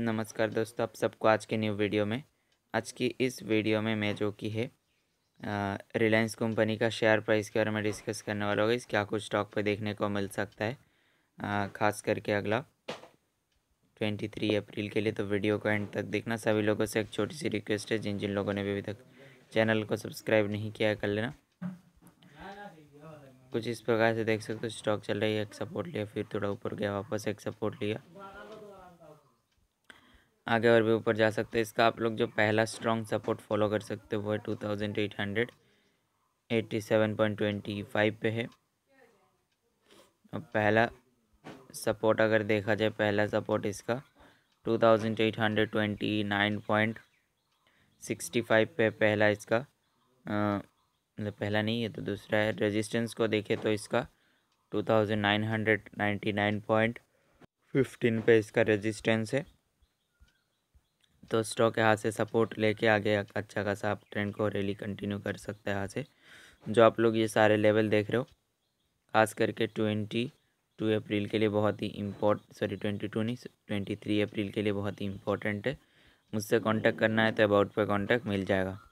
नमस्कार दोस्तों आप सबको आज के न्यू वीडियो में आज की इस वीडियो में मैं जो कि है रिलायंस कंपनी का शेयर प्राइस के बारे में डिस्कस करने वाला होगा इस क्या कुछ स्टॉक पर देखने को मिल सकता है आ, खास करके अगला ट्वेंटी थ्री अप्रैल के लिए तो वीडियो को एंड तक देखना सभी लोगों से एक छोटी सी रिक्वेस्ट है जिन जिन लोगों ने भी अभी तक चैनल को सब्सक्राइब नहीं किया है कर लेना कुछ इस प्रकार से देख सकते हो स्टॉक चल रही है एक सपोर्ट लिया फिर थोड़ा ऊपर गया वापस एक सपोर्ट लिया आगे और भी ऊपर जा सकते हैं इसका आप लोग जो पहला स्ट्रॉन्ग सपोर्ट फॉलो कर सकते हो वो है two thousand eight hundred eighty seven point twenty five पे है अब पहला सपोर्ट अगर देखा जाए पहला सपोर्ट इसका two thousand eight hundred twenty nine point sixty five पे पहला इसका मतलब पहला नहीं है तो दूसरा है रेजिस्टेंस को देखे तो इसका two thousand nine hundred ninety nine point fifteen पे इसका रेजिस्टेंस है तो स्टॉक यहाँ से सपोर्ट लेके आगे अच्छा खासा आप ट्रेंड को रैली कंटिन्यू कर सकते हैं यहाँ से जो आप लोग ये सारे लेवल देख रहे हो खास करके ट्वेंटी टू अप्रैल के लिए बहुत ही इम्पोर्ट सॉरी ट्वेंटी टू नहीं ट्वेंटी थ्री अप्रैल के लिए बहुत ही इम्पोर्टेंट है मुझसे कांटेक्ट करना है तो अबाउट पर कांटेक्ट मिल जाएगा